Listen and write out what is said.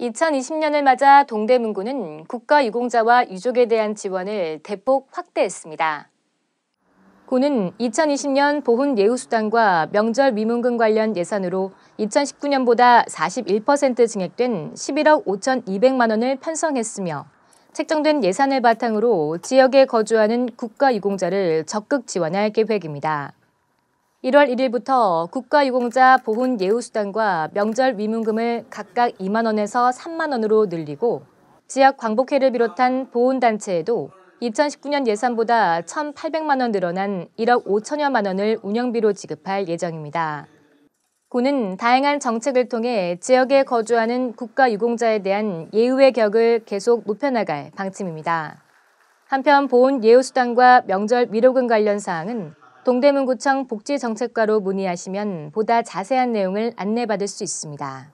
2020년을 맞아 동대문구는 국가 유공자와 유족에 대한 지원을 대폭 확대했습니다. 구는 2020년 보훈 예우수당과 명절 미문금 관련 예산으로 2019년보다 41% 증액된 11억 5,200만 원을 편성했으며 책정된 예산을 바탕으로 지역에 거주하는 국가 유공자를 적극 지원할 계획입니다. 1월 1일부터 국가유공자 보훈 예우수당과 명절 위문금을 각각 2만 원에서 3만 원으로 늘리고 지역 광복회를 비롯한 보훈단체에도 2019년 예산보다 1,800만 원 늘어난 1억 5천여만 원을 운영비로 지급할 예정입니다. 군은 다양한 정책을 통해 지역에 거주하는 국가유공자에 대한 예우의 격을 계속 높여나갈 방침입니다. 한편 보훈 예우수당과 명절 위로금 관련 사항은 동대문구청 복지정책과로 문의하시면 보다 자세한 내용을 안내받을 수 있습니다.